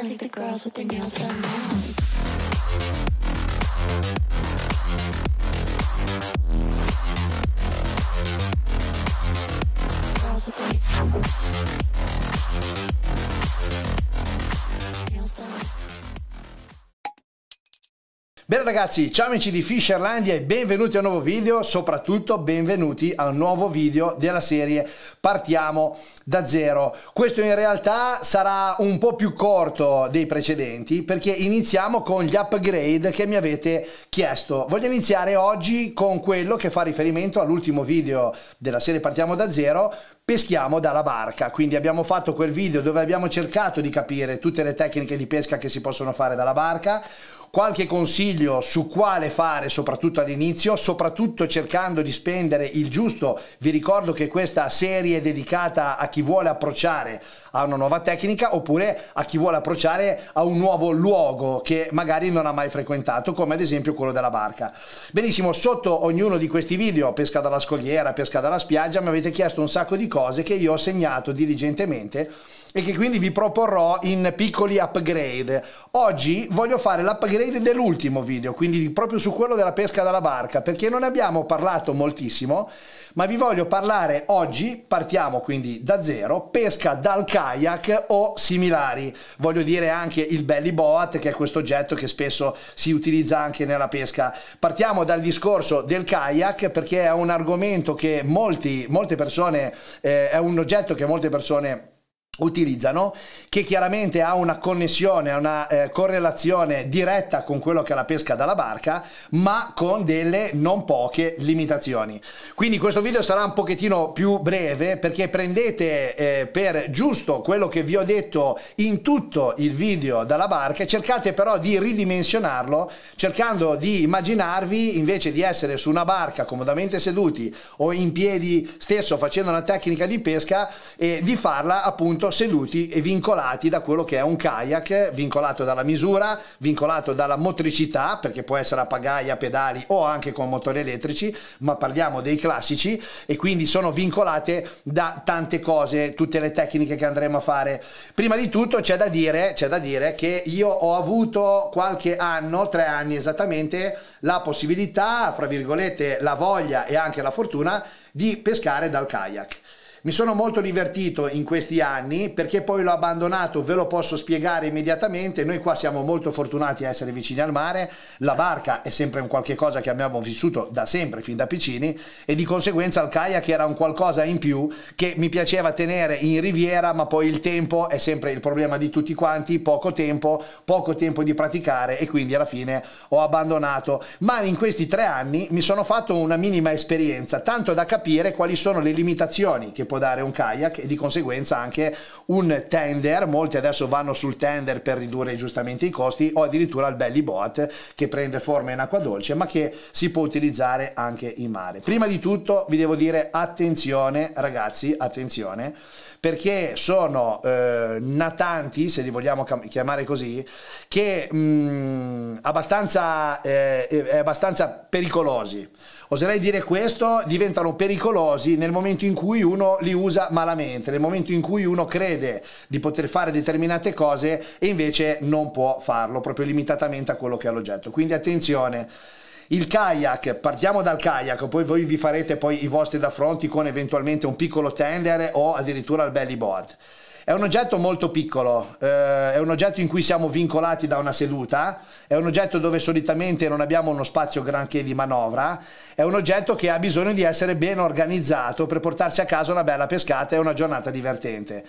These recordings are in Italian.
I think the girls with their nails done now. Girls with their Bene ragazzi, ciao amici di Fisherlandia e benvenuti a un nuovo video, soprattutto benvenuti a un nuovo video della serie Partiamo da zero. Questo in realtà sarà un po' più corto dei precedenti perché iniziamo con gli upgrade che mi avete chiesto. Voglio iniziare oggi con quello che fa riferimento all'ultimo video della serie Partiamo da zero, peschiamo dalla barca. Quindi abbiamo fatto quel video dove abbiamo cercato di capire tutte le tecniche di pesca che si possono fare dalla barca qualche consiglio su quale fare soprattutto all'inizio, soprattutto cercando di spendere il giusto. Vi ricordo che questa serie è dedicata a chi vuole approcciare a una nuova tecnica oppure a chi vuole approcciare a un nuovo luogo che magari non ha mai frequentato, come ad esempio quello della barca. Benissimo, sotto ognuno di questi video, pesca dalla scogliera, pesca dalla spiaggia, mi avete chiesto un sacco di cose che io ho segnato diligentemente e che quindi vi proporrò in piccoli upgrade. Oggi voglio fare l'upgrade dell'ultimo video, quindi proprio su quello della pesca dalla barca, perché non ne abbiamo parlato moltissimo, ma vi voglio parlare oggi, partiamo quindi da zero, pesca dal kayak o similari. Voglio dire anche il belly boat, che è questo oggetto che spesso si utilizza anche nella pesca. Partiamo dal discorso del kayak, perché è un argomento che molti, molte persone, eh, è un oggetto che molte persone utilizzano, che chiaramente ha una connessione, una eh, correlazione diretta con quello che è la pesca dalla barca, ma con delle non poche limitazioni. Quindi questo video sarà un pochettino più breve perché prendete eh, per giusto quello che vi ho detto in tutto il video dalla barca, cercate però di ridimensionarlo, cercando di immaginarvi invece di essere su una barca comodamente seduti o in piedi stesso facendo una tecnica di pesca e di farla appunto momento seduti e vincolati da quello che è un kayak, vincolato dalla misura, vincolato dalla motricità, perché può essere a pagaia, pedali o anche con motori elettrici, ma parliamo dei classici e quindi sono vincolate da tante cose, tutte le tecniche che andremo a fare. Prima di tutto c'è da dire, c'è da dire che io ho avuto qualche anno, tre anni esattamente, la possibilità, fra virgolette, la voglia e anche la fortuna di pescare dal kayak mi sono molto divertito in questi anni perché poi l'ho abbandonato, ve lo posso spiegare immediatamente, noi qua siamo molto fortunati a essere vicini al mare, la barca è sempre un qualche cosa che abbiamo vissuto da sempre, fin da piccini, e di conseguenza il kayak era un qualcosa in più che mi piaceva tenere in riviera, ma poi il tempo è sempre il problema di tutti quanti, poco tempo, poco tempo di praticare e quindi alla fine ho abbandonato. Ma in questi tre anni mi sono fatto una minima esperienza, tanto da capire quali sono le limitazioni che può dare un kayak e di conseguenza anche un tender, molti adesso vanno sul tender per ridurre giustamente i costi o addirittura il belly boat che prende forma in acqua dolce ma che si può utilizzare anche in mare. Prima di tutto vi devo dire attenzione ragazzi, attenzione perché sono eh, natanti, se li vogliamo chiamare così, che mh, mm, abbastanza, eh, abbastanza pericolosi oserei dire questo, diventano pericolosi nel momento in cui uno li usa malamente, nel momento in cui uno crede di poter fare determinate cose e invece non può farlo, proprio limitatamente a quello che è l'oggetto. Quindi attenzione. Il kayak, partiamo dal kayak, poi voi vi farete poi i vostri raffronti con eventualmente un piccolo tender o addirittura il belly board. È un oggetto molto piccolo, eh, è un oggetto in cui siamo vincolati da una seduta, è un oggetto dove solitamente non abbiamo uno spazio granché di manovra, è un oggetto che ha bisogno di essere ben organizzato per portarsi a casa una bella pescata e una giornata divertente.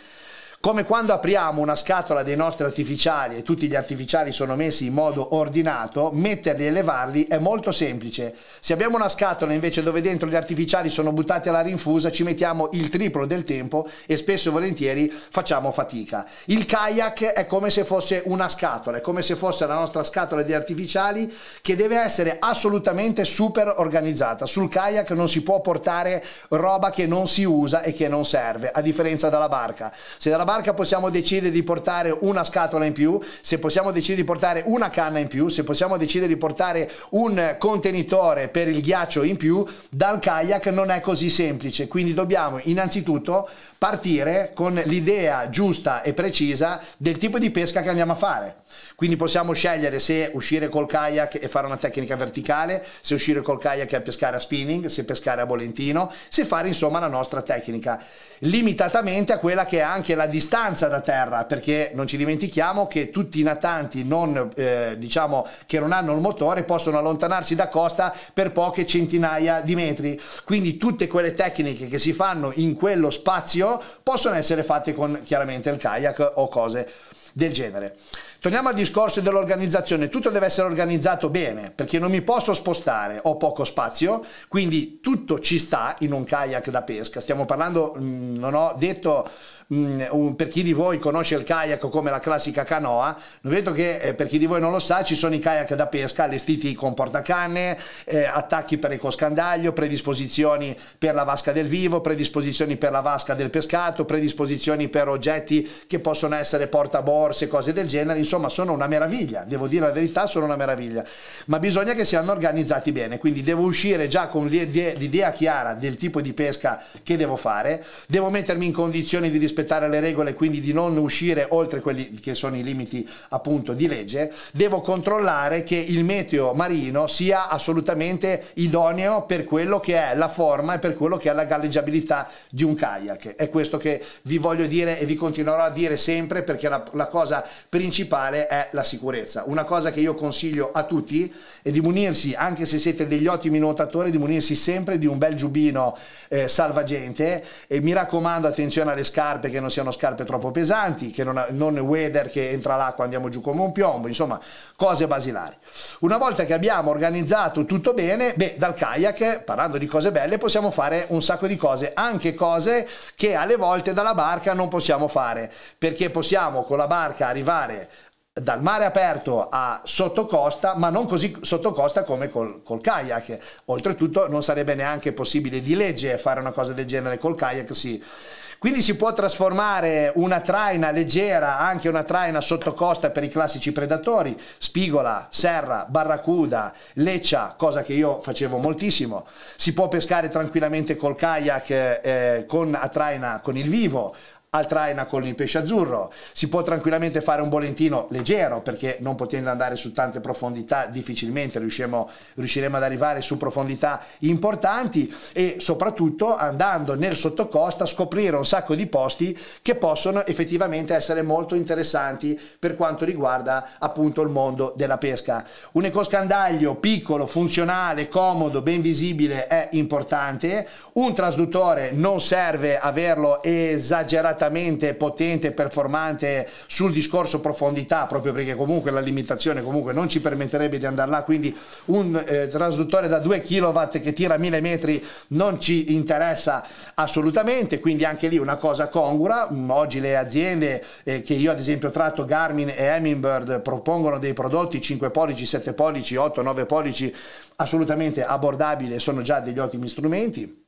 Come quando apriamo una scatola dei nostri artificiali e tutti gli artificiali sono messi in modo ordinato, metterli e levarli è molto semplice. Se abbiamo una scatola invece dove dentro gli artificiali sono buttati alla rinfusa, ci mettiamo il triplo del tempo e spesso e volentieri facciamo fatica. Il kayak è come se fosse una scatola, è come se fosse la nostra scatola di artificiali che deve essere assolutamente super organizzata. Sul kayak non si può portare roba che non si usa e che non serve, a differenza dalla barca. Se dalla barca possiamo decidere di portare una scatola in più, se possiamo decidere di portare una canna in più, se possiamo decidere di portare un contenitore per il ghiaccio in più, dal kayak non è così semplice, quindi dobbiamo innanzitutto partire con l'idea giusta e precisa del tipo di pesca che andiamo a fare. Quindi possiamo scegliere se uscire col kayak e fare una tecnica verticale, se uscire col kayak e pescare a spinning, se pescare a bolentino, se fare insomma la nostra tecnica, limitatamente a quella che è anche la distanza da terra, perché non ci dimentichiamo che tutti i natanti non, eh, diciamo, che non hanno il motore possono allontanarsi da costa per poche centinaia di metri. Quindi tutte quelle tecniche che si fanno in quello spazio possono essere fatte con chiaramente il kayak o cose del genere. Torniamo al discorso dell'organizzazione, tutto deve essere organizzato bene perché non mi posso spostare, ho poco spazio, quindi tutto ci sta in un kayak da pesca, stiamo parlando, mm, non ho detto Mm, per chi di voi conosce il kayak come la classica canoa, non vedo che eh, per chi di voi non lo sa ci sono i kayak da pesca allestiti con portacanne, eh, attacchi per ecoscandaglio, predisposizioni per la vasca del vivo, predisposizioni per la vasca del pescato, predisposizioni per oggetti che possono essere portaborse, cose del genere, insomma sono una meraviglia, devo dire la verità, sono una meraviglia, ma bisogna che siano organizzati bene, quindi devo uscire già con l'idea chiara del tipo di pesca che devo fare, devo mettermi in condizione di rispettare rispettare le regole, quindi di non uscire oltre quelli che sono i limiti appunto di legge, devo controllare che il meteo marino sia assolutamente idoneo per quello che è la forma e per quello che è la galleggiabilità di un kayak. È questo che vi voglio dire e vi continuerò a dire sempre perché la, la cosa principale è la sicurezza. Una cosa che io consiglio a tutti è di munirsi, anche se siete degli ottimi nuotatori, di munirsi sempre di un bel giubbino eh, salvagente e mi raccomando attenzione alle scarpe che non siano scarpe troppo pesanti, che non, non weather che entra l'acqua andiamo giù come un piombo, insomma cose basilari. Una volta che abbiamo organizzato tutto bene, beh dal kayak, parlando di cose belle, possiamo fare un sacco di cose, anche cose che alle volte dalla barca non possiamo fare, perché possiamo con la barca arrivare dal mare aperto a sottocosta, ma non così sottocosta come col, col, kayak. Oltretutto non sarebbe neanche possibile di legge fare una cosa del genere col kayak, sì. Quindi si può trasformare una traina leggera, anche una traina sottocosta per i classici predatori, spigola, serra, barracuda, leccia, cosa che io facevo moltissimo. Si può pescare tranquillamente col kayak eh, con a traina con il vivo, al traina con il pesce azzurro, si può tranquillamente fare un bolentino leggero perché non potendo andare su tante profondità difficilmente riusciremo, riusciremo ad arrivare su profondità importanti e soprattutto andando nel sottocosta scoprire un sacco di posti che possono effettivamente essere molto interessanti per quanto riguarda appunto il mondo della pesca. Un ecoscandaglio piccolo, funzionale, comodo, ben visibile è importante, un trasduttore non serve averlo esageratamente moderatamente potente e performante sul discorso profondità, proprio perché comunque la limitazione comunque non ci permetterebbe di andare là, quindi un eh, trasduttore da 2 kW che tira 1000 metri non ci interessa assolutamente, quindi anche lì una cosa congura, mm, oggi le aziende eh, che io ad esempio tratto Garmin e Hummingbird propongono dei prodotti 5 pollici, 7 pollici, 8, 9 pollici assolutamente abbordabili sono già degli ottimi strumenti.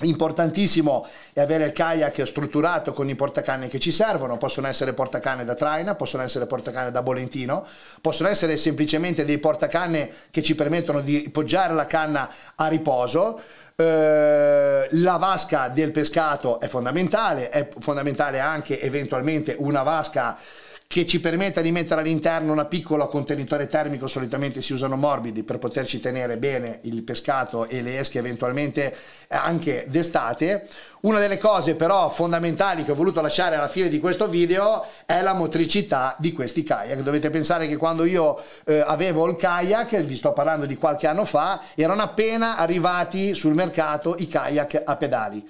Importantissimo è avere il kayak strutturato con i portacanne che ci servono, possono essere portacanne da traina, possono essere portacanne da bolentino, possono essere semplicemente dei portacanne che ci permettono di poggiare la canna a riposo. Eh, la vasca del pescato è fondamentale, è fondamentale anche eventualmente una vasca che ci permetta di mettere all'interno una piccola contenitore termico, solitamente si usano morbidi per poterci tenere bene il pescato e le esche eventualmente anche d'estate. Una delle cose però fondamentali che ho voluto lasciare alla fine di questo video è la motricità di questi kayak. Dovete pensare che quando io eh, avevo il kayak, vi sto parlando di qualche anno fa, erano appena arrivati sul mercato i kayak a pedali.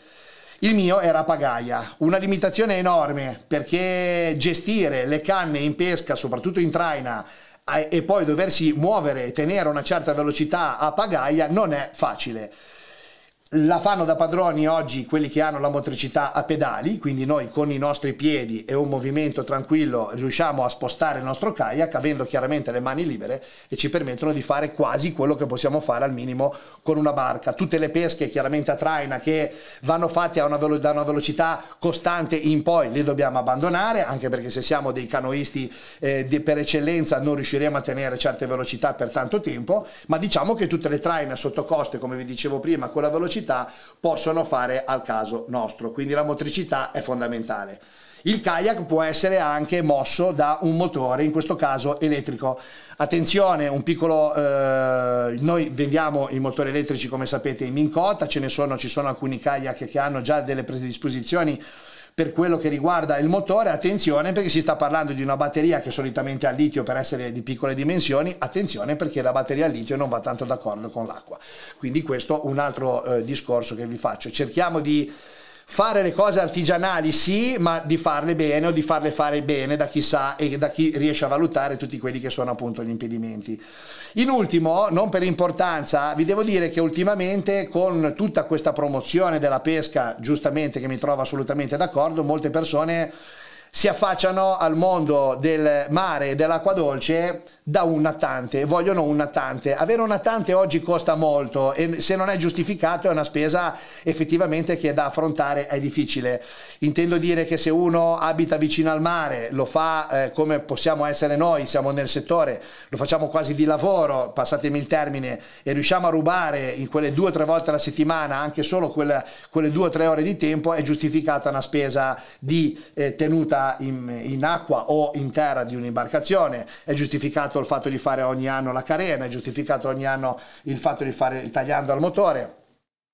Il mio era pagaia, una limitazione enorme perché gestire le canne in pesca, soprattutto in traina, eh, e poi doversi muovere e tenere una certa velocità a pagaia non è facile la fanno da padroni oggi quelli che hanno la motricità a pedali, quindi noi con i nostri piedi e un movimento tranquillo riusciamo a spostare il nostro kayak avendo chiaramente le mani libere e ci permettono di fare quasi quello che possiamo fare al minimo con una barca. Tutte le pesche chiaramente a traina che vanno fatte a una da una velocità costante in poi le dobbiamo abbandonare anche perché se siamo dei canoisti eh, di, per eccellenza non riusciremo a tenere certe velocità per tanto tempo, ma diciamo che tutte le traine sottocoste come vi dicevo prima con la velocità motricità possono fare al caso nostro, quindi la motricità è fondamentale. Il kayak può essere anche mosso da un motore, in questo caso elettrico. Attenzione, un piccolo, eh, noi vendiamo i motori elettrici come sapete in Mincota, ce ne sono, ci sono alcuni kayak che hanno già delle predisposizioni disposizioni per quello che riguarda il motore, attenzione perché si sta parlando di una batteria che solitamente ha litio per essere di piccole dimensioni, attenzione perché la batteria a litio non va tanto d'accordo con l'acqua. Quindi questo è un altro eh, discorso che vi faccio. Cerchiamo di fare le cose artigianali sì, ma di farle bene o di farle fare bene da chi sa e da chi riesce a valutare tutti quelli che sono appunto gli impedimenti. In ultimo, non per importanza, vi devo dire che ultimamente con tutta questa promozione della pesca, giustamente che mi trovo assolutamente d'accordo, molte persone si affacciano al mondo del mare e dell'acqua dolce da un natante, vogliono un natante. Avere un natante oggi costa molto e se non è giustificato è una spesa effettivamente che da affrontare è difficile. Intendo dire che se uno abita vicino al mare, lo fa eh, come possiamo essere noi, siamo nel settore, lo facciamo quasi di lavoro, passatemi il termine, e riusciamo a rubare in quelle due o tre volte alla settimana, anche solo quella, quelle due o tre ore di tempo, è giustificata una spesa di eh, tenuta in, in acqua o in terra di un'imbarcazione, è giustificata giustificato il fatto di fare ogni anno la carena, è giustificato ogni anno il fatto di fare il tagliando al motore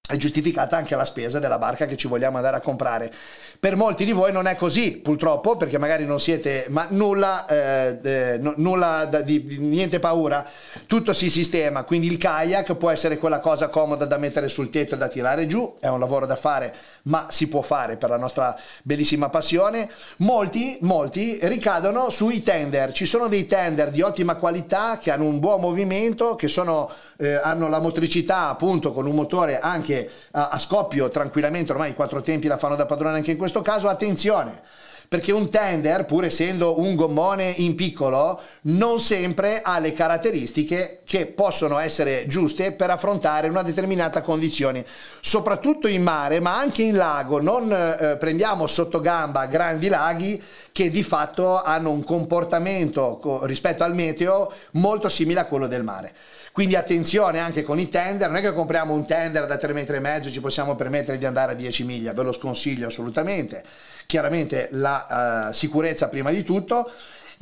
è giustificata anche la spesa della barca che ci vogliamo andare a comprare. Per molti di voi non è così, purtroppo, perché magari non siete, ma nulla, eh, eh, nulla da, di, di, niente paura, tutto si sistema, quindi il kayak può essere quella cosa comoda da mettere sul tetto e da tirare giù, è un lavoro da fare, ma si può fare per la nostra bellissima passione. Molti, molti ricadono sui tender, ci sono dei tender di ottima qualità che hanno un buon movimento, che sono, eh, hanno la motricità appunto con un motore anche a, a Scoppio tranquillamente ormai i quattro tempi la fanno da padrone anche in questo caso, attenzione, perché un tender, pur essendo un gommone in piccolo, non sempre ha le caratteristiche che possono essere giuste per affrontare una determinata condizione, soprattutto in mare, ma anche in lago. Non eh, prendiamo sotto gamba grandi laghi che di fatto hanno un comportamento rispetto al meteo molto simile a quello del mare. Quindi attenzione anche con i tender, non è che compriamo un tender da 3,5 metri e mezzo ci possiamo permettere di andare a 10 miglia, ve lo sconsiglio assolutamente. Chiaramente la uh, sicurezza prima di tutto.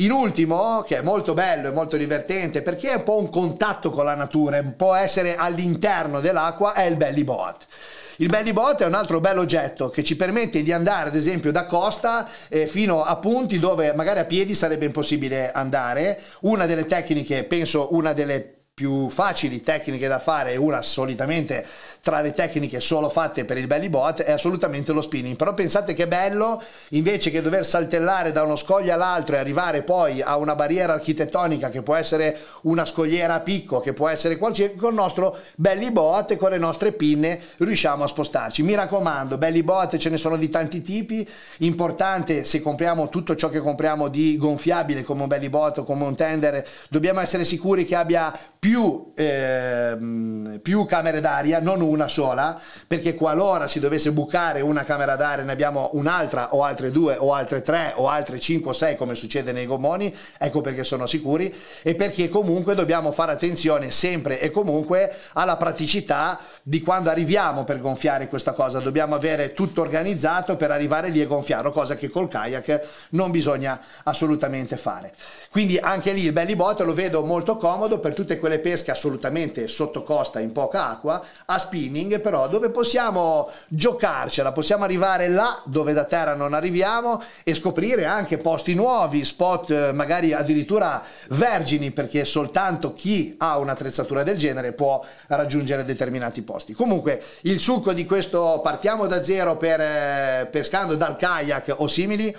In ultimo, che è molto bello e molto divertente, perché è un po' un contatto con la natura, può essere all'interno dell'acqua, è il belly boat. Il belly boat è un altro bello oggetto che ci permette di andare, ad esempio, da costa eh, fino a punti dove magari a piedi sarebbe impossibile andare. Una delle tecniche, penso, una delle più facili tecniche da fare, una solitamente tra le tecniche solo fatte per il belly bot è assolutamente lo spinning. Però pensate che bello invece che dover saltellare da uno scoglio all'altro e arrivare poi a una barriera architettonica che può essere una scogliera a picco, che può essere qualsiasi, con il nostro belly bot e con le nostre pinne riusciamo a spostarci. Mi raccomando, belly bot ce ne sono di tanti tipi, importante se compriamo tutto ciò che compriamo di gonfiabile come un belly bot o come un tender, dobbiamo essere sicuri che abbia più, eh, più camere d'aria, non una una sola, perché qualora si dovesse bucare una camera d'aria ne abbiamo un'altra o altre due o altre tre o altre cinque o sei come succede nei gommoni, ecco perché sono sicuri e perché comunque dobbiamo fare attenzione sempre e comunque alla praticità di quando arriviamo per gonfiare questa cosa, dobbiamo avere tutto organizzato per arrivare lì e gonfiarlo, cosa che col kayak non bisogna assolutamente fare. Quindi anche lì il belly bot lo vedo molto comodo per tutte quelle pesche assolutamente sotto costa in poca acqua, a spina streaming, però dove possiamo giocarcela, possiamo arrivare là dove da terra non arriviamo e scoprire anche posti nuovi, spot eh, magari addirittura vergini, perché soltanto chi ha un'attrezzatura del genere può raggiungere determinati posti. Comunque il succo di questo partiamo da zero per, eh, pescando dal kayak o simili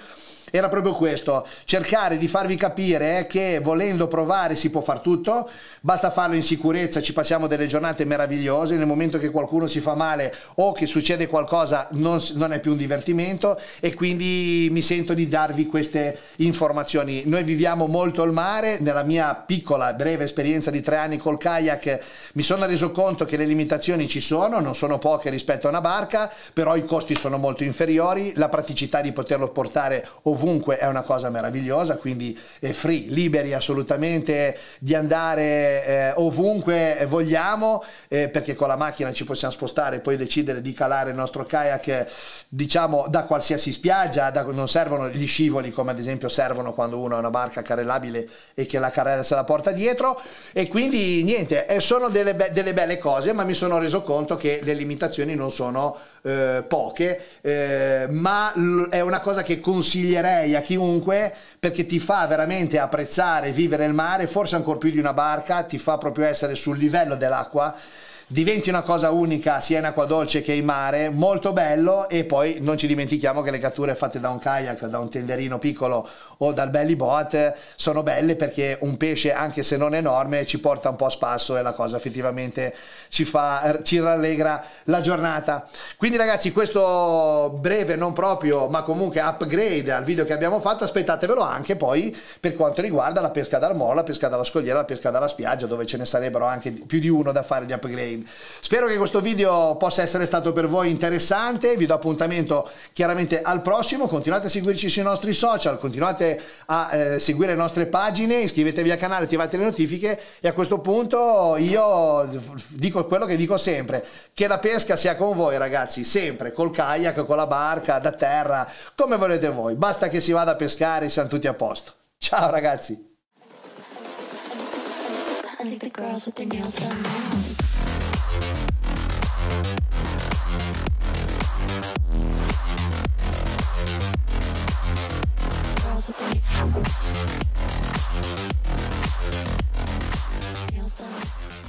era proprio questo, cercare di farvi capire che volendo provare si può far tutto, basta farlo in sicurezza, ci passiamo delle giornate meravigliose, nel momento che qualcuno si fa male o che succede qualcosa non, non è più un divertimento e quindi mi sento di darvi queste informazioni. Noi viviamo molto il mare, nella mia piccola, breve esperienza di tre anni col kayak mi sono reso conto che le limitazioni ci sono, non sono poche rispetto a una barca, però i costi sono molto inferiori, la praticità di poterlo portare ovunque ovunque è una cosa meravigliosa, quindi è free, liberi assolutamente di andare eh, ovunque vogliamo, eh, perché con la macchina ci possiamo spostare e poi decidere di calare il nostro kayak, diciamo, da qualsiasi spiaggia, da, non servono gli scivoli come ad esempio servono quando uno ha una barca carrellabile e che la carrella se la porta dietro e quindi niente, eh, sono delle, be delle belle cose, ma mi sono reso conto che le limitazioni non sono eh, poche, eh, ma è una cosa che consiglierei a chiunque perché ti fa veramente apprezzare vivere il mare, forse ancora più di una barca, ti fa proprio essere sul livello dell'acqua diventi una cosa unica sia in acqua dolce che in mare, molto bello e poi non ci dimentichiamo che le catture fatte da un kayak, da un tenderino piccolo o dal belly bot sono belle perché un pesce anche se non enorme ci porta un po' a spasso e la cosa effettivamente ci, fa, ci rallegra la giornata quindi ragazzi questo breve non proprio ma comunque upgrade al video che abbiamo fatto aspettatevelo anche poi per quanto riguarda la pesca dal molo la pesca dalla scogliera la pesca dalla spiaggia dove ce ne sarebbero anche più di uno da fare di upgrade spero che questo video possa essere stato per voi interessante vi do appuntamento chiaramente al prossimo continuate a seguirci sui nostri social continuate continuate a eh, seguire le nostre pagine, iscrivetevi al canale, attivate le notifiche e a questo punto io dico quello che dico sempre, che la pesca sia con voi ragazzi, sempre, col kayak, con la barca, da terra, come volete voi, basta che si vada a pescare, siamo tutti a posto. Ciao ragazzi! Nails done.